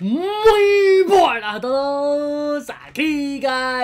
Muy Buenas a todos, aquí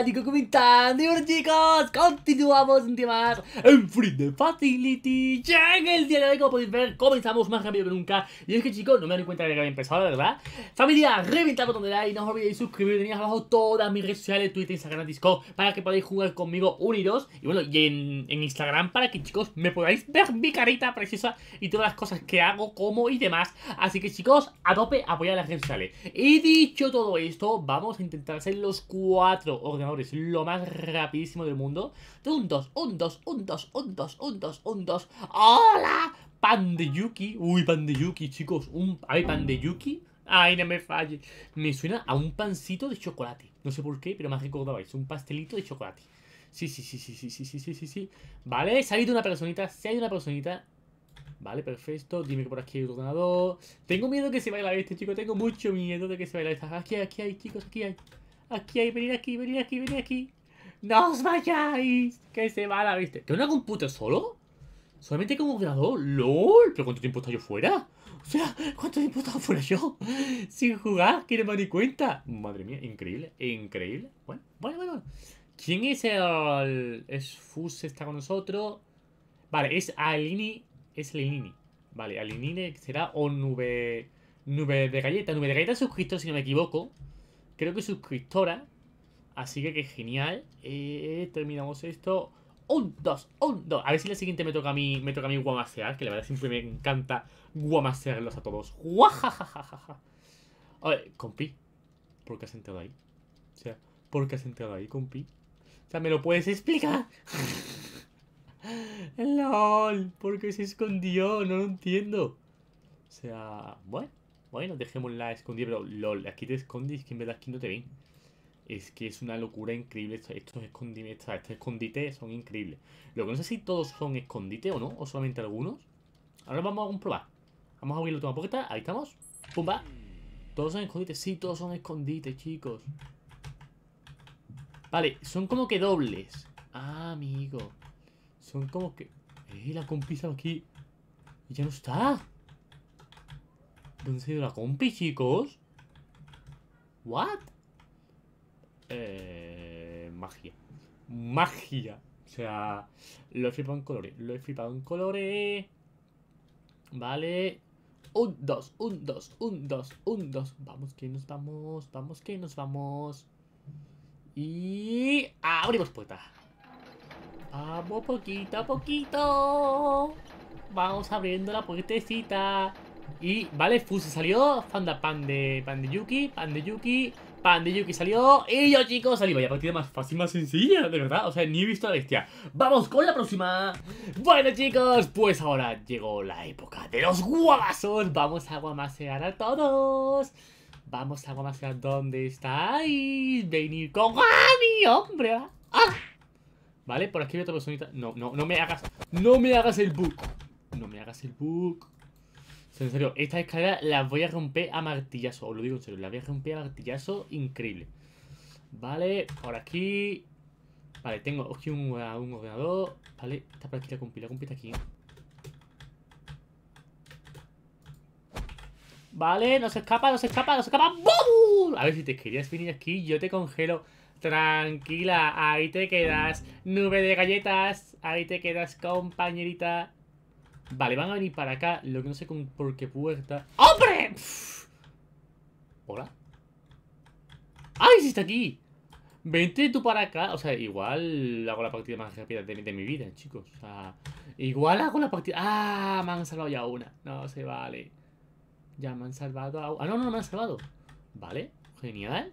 y comentando y bueno chicos, continuamos un día en Free Facility Ya en el día de hoy, como podéis ver, comenzamos más rápido que nunca Y es que chicos, no me doy cuenta de que había empezado, verdad Familia, reventad el botón de like, no os olvidéis suscribir. tenéis abajo todas mis redes sociales, Twitter, Instagram, Discord Para que podáis jugar conmigo, unidos Y bueno, y en, Instagram para que chicos me podáis ver mi carita preciosa Y todas las cosas que hago, como y demás Así que chicos, a tope, apoyad las redes sociales Y dicho todo y esto, vamos a intentar hacer los cuatro ordenadores lo más rapidísimo del mundo. Un dos, un dos, un dos, un dos, un dos, un dos ¡Hola! Pan de Yuki Uy, pan de Yuki, chicos. Un... pan de Yuki Ay, no me falle. Me suena a un pancito de chocolate. No sé por qué, pero me recordabais. Un pastelito de chocolate. Sí, sí, sí, sí, sí, sí, sí, sí, sí, sí. Vale, se ha ido una personita, se ha ido una personita. Vale, perfecto. Dime que por aquí hay otro ordenador. Tengo miedo que se vaya la este, chicos. Tengo mucho miedo de que se vaya esta. Aquí, aquí hay, chicos, aquí hay. Aquí hay, venid aquí, venid aquí, venid aquí. ¡No os vayáis! Que se va la vista ¿Tengo una computadora solo? Solamente como ordenador. ¡Lol! ¿Pero cuánto tiempo está yo fuera? O sea, ¿cuánto tiempo estaba fuera yo? Sin jugar, que no me di cuenta. Madre mía, increíble, increíble. Bueno, bueno, bueno. ¿Quién es el. Es Fuse está con nosotros? Vale, es Alini es Linini. Vale, a Linini será o nube, nube de galleta. Nube de galleta es si no me equivoco. Creo que es suscriptora. Así que, que genial. Eh, terminamos esto. Un, dos, un, dos. A ver si la siguiente me toca a mí, me toca a mí guamasear, que la verdad siempre me encanta guamasearlos a todos. Guajajajaja. A compi, ¿por qué has entrado ahí? O sea, ¿por qué has entrado ahí, compi? O sea, ¿me lo puedes explicar? LOL, ¿por qué se escondió? No lo entiendo. O sea, bueno, bueno, dejémosla escondida, pero LOL, aquí te escondes, que en verdad aquí no te ven. Es que es una locura increíble. Estos, escondites, estos escondites son increíbles. Lo que no sé si todos son escondites o no, o solamente algunos. Ahora vamos a comprobar. Vamos a abrir la última Ahí estamos. ¡Pumba! Todos son escondites. Sí, todos son escondites, chicos. Vale, son como que dobles. Ah, amigo. Son como que... ¡Eh, la compi estaba aquí! ¡Y ya no está! ¿Dónde se ido la compi, chicos? ¿What? Eh, magia. Magia. O sea, lo he flipado en colores. Lo he flipado en colores. Vale. Un, dos, un, dos, un, dos, un, dos. Vamos que nos vamos. Vamos que nos vamos. Y abrimos puerta poquito a poquito. Vamos abriendo la puertecita. Y, vale, Fuse salió. Fanda Pan de, pan de Yuki, Pan de Yuki, Pan de Yuki salió. Y yo, chicos, salí. Vaya partida más fácil, más sencilla, de verdad. O sea, ni he visto a la bestia. ¡Vamos con la próxima! Bueno, chicos, pues ahora llegó la época de los guavasos Vamos a guamasear a todos. Vamos a guamasear. ¿Dónde estáis? Venir con mi hombre. ¡Ah! ¿Vale? Por aquí hay otra personita. No, no, no me hagas. ¡No me hagas el bug! No me hagas el bug. en serio, estas escaleras las voy a romper a martillazo. Os lo digo en serio, las voy a romper a martillazo increíble. Vale, por aquí. Vale, tengo aquí un, ordenador. Vale, está por aquí la La aquí. Vale, no se escapa, no se escapa, no se escapa. A ver si te querías venir aquí, yo te congelo. Tranquila, ahí te quedas. Nube de galletas, ahí te quedas, compañerita. Vale, van a venir para acá, lo que no sé por qué puerta. ¡Hombre! ¿Hola? ¡Ay, sí está aquí! Vente tú para acá. O sea, igual hago la partida más rápida de, mi vida, chicos. O sea, igual hago la partida... ¡Ah! Me han salvado ya una. No se vale. Ya me han salvado Ah, no, no, me han salvado. Vale, genial.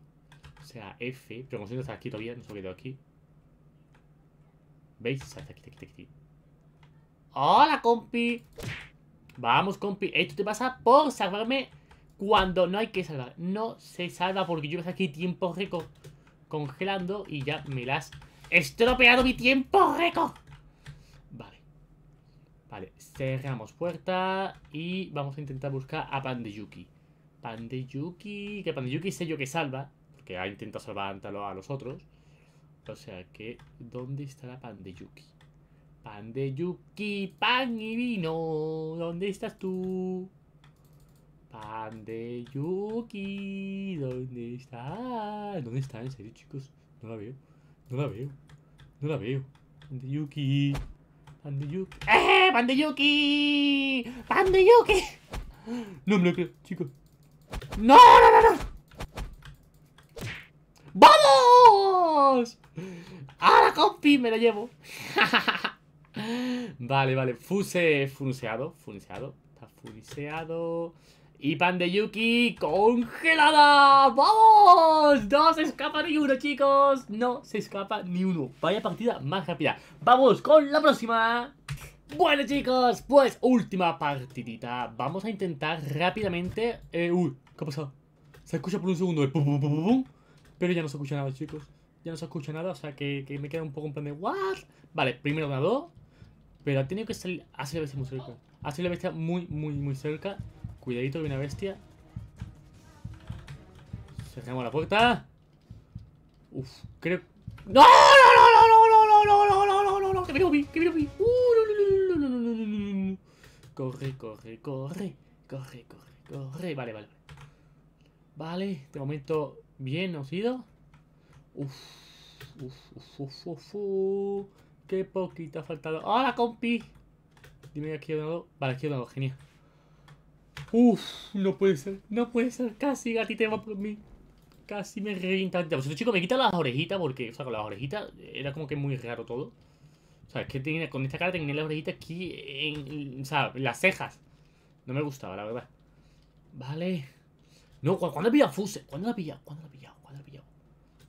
O sea, F. Pero como si no aquí todavía, no se ha quedado aquí. ¿Veis? aquí, aquí, ¡Hola, compi! Vamos, compi. Esto te pasa por salvarme cuando no hay que salvar. No se salva porque yo aquí tiempo rico congelando y ya me las estropeado mi tiempo récord. Vale. Vale, cerramos puerta y vamos a intentar buscar a Pandeyuki. Pandeyuki, que Pandeyuki sé yo que salva que ha intentado salvar a los otros. O sea que, ¿dónde está pan Pandeyuki? Pandeyuki, pan y vino, ¿dónde estás tú? Pandeyuki, ¿dónde está? ¿Dónde está? En serio, chicos, no la veo, no la veo, no la veo. Pandeyuki, Pandeyuki, ¡eh! ¡Pandeyuki! ¡Pandeyuki! No me lo creo, chicos. ¡No, no, no, no! ¡Vamos! ¡Ahora, compi! Me la llevo. vale, vale. Fuse, funseado. Funseado. Está funseado. Y pan de Yuki congelada. ¡Vamos! No se escapa ni uno, chicos. No se escapa ni uno. Vaya partida más rápida. Vamos con la próxima. Bueno chicos, pues última partidita Vamos a intentar rápidamente eh, Uy, ¿qué ha pasado? Se escucha por un segundo pum pum pum pum pero ya no se escucha nada, chicos. Ya no se escucha nada, o sea que, que me queda un poco en plan de ¿What? Vale, primero nadó Pero ha tenido que salir. Ha sido la bestia muy cerca. Ha sido la bestia muy, muy, muy cerca. Cuidadito, que una bestia. Cerramos la puerta. Uf, creo. ¡No! ¡No, no, no, no, no, no, no, no, no, no, no! ¡Que me vi! ¡Que me vi! ¡Uh, no, no, no, no, no, no, no, no! Corre, corre, corre. Corre, corre, corre. Vale, vale. Vale, de momento Bien, osido ido. Uf, uf, uf, uf, uf, Qué poquito ha faltado. ¡Hola, compi! Dime aquí hay dado, Vale, aquí hay dado genial. Uf, no puede ser, no puede ser. Casi gatita va por mí. Casi me revienta. Pues este chico me quita las orejitas porque, o sea, con las orejitas era como que muy raro todo. O sea, es que tenía, con esta cara tenía las orejitas aquí en, o sea, las cejas. No me gustaba, la verdad. Vale. No, ¿cuándo he pillado Fuse? ¿Cuándo la he pillado? ¿Cuándo la he pillado? ¿Cuándo la he pillado?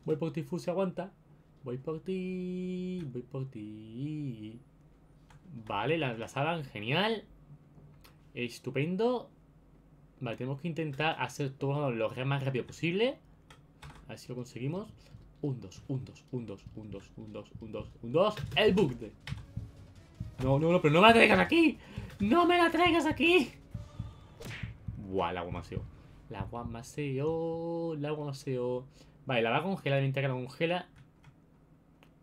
Voy por ti, Fuse, aguanta. Voy por ti, voy por ti. Vale, la, la genial. Estupendo. Vale, tenemos que intentar hacer todo lo más rápido posible. A ver si lo conseguimos. Un, dos, un, dos, un, dos, un, dos, un, dos, un, dos, un, dos. El bug de... No, no, no, pero no me la traigas aquí. No me la traigas aquí. Buah, el agua me la guamaseo, la guamaseo. Vale, la va a congelar mientras que la congela.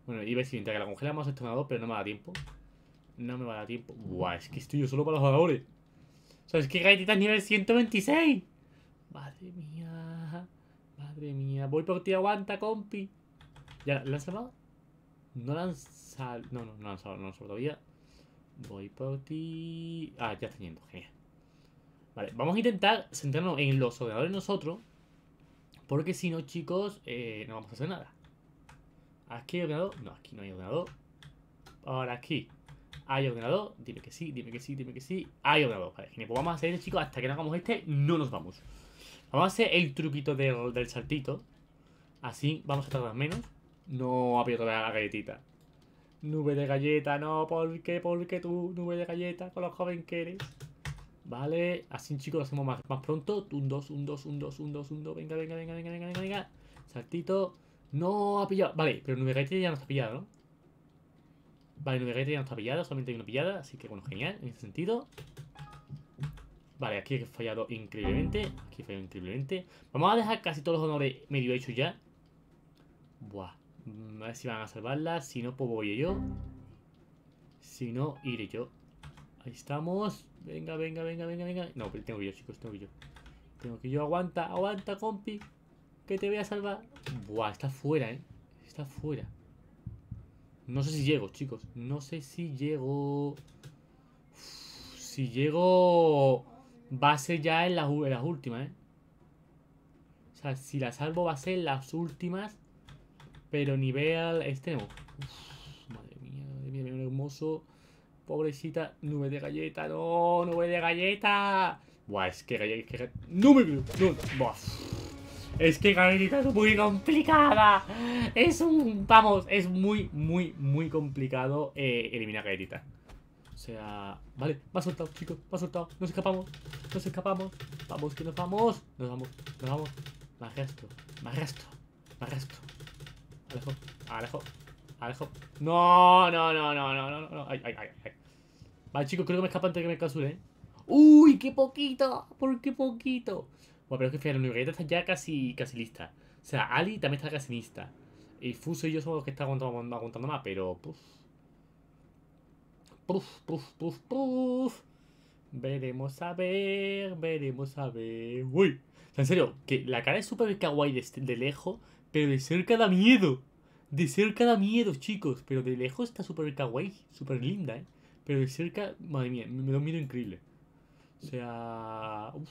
Bueno, iba a decir, mientras que la congela, hemos estómago, pero no me da tiempo. No me va a dar tiempo. Buah, es que estoy yo solo para los jugadores. O sea, es que es nivel 126. Madre mía. Madre mía. Voy por ti, aguanta, compi. ¿Ya la han salvado? No la han salvado. No, no, no la han salvado, no la han todavía. Voy por ti. Ah, ya está yendo, genial. Vale, vamos a intentar centrarnos en los ordenadores nosotros. Porque si no, chicos, eh, no vamos a hacer nada. Aquí hay ordenador. No, aquí no hay ordenador. Ahora aquí. ¿Hay ordenador? Dime que sí, dime que sí, dime que sí. Hay ordenador. Vale, genial. Pues vamos a hacer chicos. Hasta que no hagamos este, no nos vamos. Vamos a hacer el truquito del, del saltito. Así vamos a tardar menos. No ha aprieto la galletita. Nube de galleta, no, porque, porque tú, nube de galleta, con lo joven que eres. Vale, así chicos lo hacemos más, más pronto. Un 2, un 2, un 2, un 2, un 2. Venga, venga, venga, venga, venga, venga, venga. Saltito. No ha pillado. Vale, pero Nubegate ya no está pillado, ¿no? Vale, Nubegate ya no está pillado, solamente hay una pillada. Así que bueno, genial en ese sentido. Vale, aquí he fallado increíblemente. Aquí he fallado increíblemente. Vamos a dejar casi todos los honores medio hechos ya. Buah. Mm, a ver si van a salvarla. Si no, puedo voy yo. Si no, iré yo. Ahí estamos. Venga, venga, venga, venga, venga. No, pero tengo que yo, chicos, tengo que yo. Tengo que yo. Aguanta, aguanta, compi. Que te voy a salvar. Buah, está fuera, ¿eh? Está fuera. No sé si llego, chicos. No sé si llego... si llego... Va a ser ya en las, últimas, ¿eh? O sea, si la salvo va a ser en las últimas. Pero nivel extremo. Uf, madre mía, madre mía, hermoso. Pobrecita, nube de galleta. No, nube de galleta. Buah, es que galleta. Es que... Nube Es que galleta es muy complicada. Es un. Vamos, es muy, muy, muy complicado eh, eliminar galletita. O sea. Vale, va soltado, chicos. Va soltado. Nos escapamos. Nos escapamos. Vamos, que nos vamos. Nos vamos, nos vamos. Me arrastro, me arrastro, me arrastro. Alejo, alejo, alejo. No, no, no, no, no, no, no. ay, ay, ay. Vale, chicos, creo que me escapa antes de que me casure, ¿eh? ¡Uy, qué poquito! ¿Por qué poquito? Bueno, pero es que fíjate, la galleta está ya casi, casi lista. O sea, Ali también está casi lista. Y Fuso y yo somos los que están aguantando, más, pero... Puf. Puf, puf, puf, puf. Veremos a ver, veremos a ver. Uy, o sea, en serio, que la cara es súper kawaii de, de, lejos, pero de cerca da miedo. De cerca da miedo, chicos. Pero de lejos está súper kawaii, súper linda, ¿eh? Pero de cerca, madre mía, me lo miro increíble. O sea... Uf.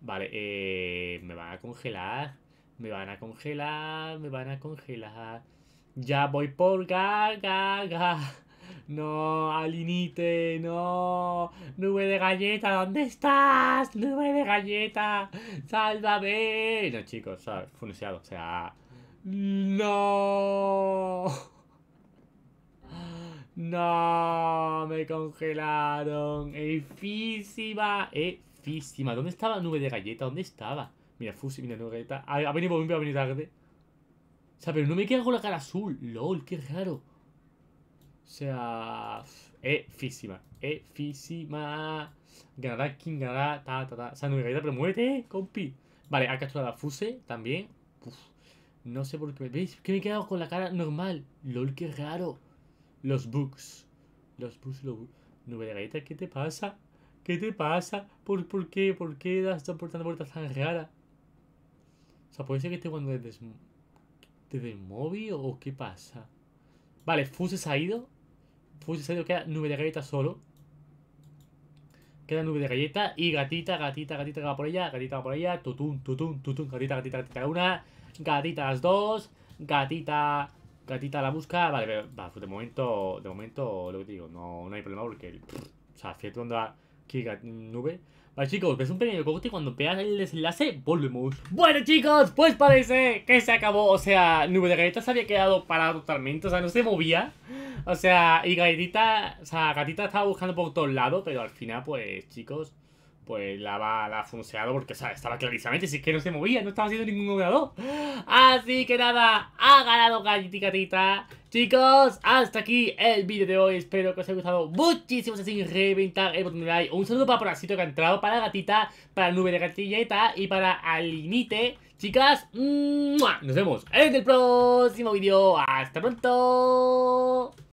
Vale, eh, me van a congelar. Me van a congelar, me van a congelar. Ya voy por gaga Ga, Ga. No, Alinite, no. Nube de galleta, ¿dónde estás? Nube de galleta, sálvame. No, chicos, funeseado, o sea. No. No, me congelaron. Efísima, efísima. ¿Dónde estaba nube de galleta? ¿Dónde estaba? Mira, Fuse, mira, nube de galleta. Ha, venido por ha venido tarde. O sea, pero no me queda con la cara azul. LOL, qué raro. O sea, efísima, efísima. Ganará King ganará, ta, ta, ta. O sea, nube de galleta, pero muévete, compi. Vale, ha capturado a Fuse también. no sé por qué. ¿Veis? Que me he quedado con la cara normal. LOL, qué raro. Los bugs. Los bugs, los bugs. Nube de galletas, ¿qué te pasa? ¿Qué te pasa? ¿Por, por qué? ¿Por qué das tan, por vueltas tan rara? O sea, puede ser que esté cuando desde, des, móvil o qué pasa. Vale, Fuse se ha ido. Fuse se ha ido, queda nube de galleta solo. Queda nube de galleta y gatita, gatita, gatita que va por ella, gatita va por ella, tutun, tutum, tutum, gatita, gatita, gatita una, gatita las dos, gatita Gatita la busca, vale, pero va, pues de momento, de momento, lo que te digo, no, no hay problema porque, o sea, cierto onda Gat, Nube. Vale, chicos, ves pues un pequeño corte y cuando pegas el desenlace, volvemos. Bueno, chicos, pues parece que se acabó. O sea, Nube de Galletas había quedado parada totalmente, o sea, no se movía. O sea, y Galletita, o sea, Gatita estaba buscando por todos lados, pero al final, pues, chicos pues la, va, ha funcionado porque estaba clarísimamente, si es que no se movía, no estaba haciendo ningún grado Así que nada, ha ganado Gatita Chicos, hasta aquí el vídeo de hoy. Espero que os haya gustado muchísimo. Sin reventar el botón de like. Un saludo para Poracito que ha entrado, para Gatita, para Nube de Gatilleta y para Alinite. Chicas, nos vemos en el próximo vídeo. ¡Hasta pronto!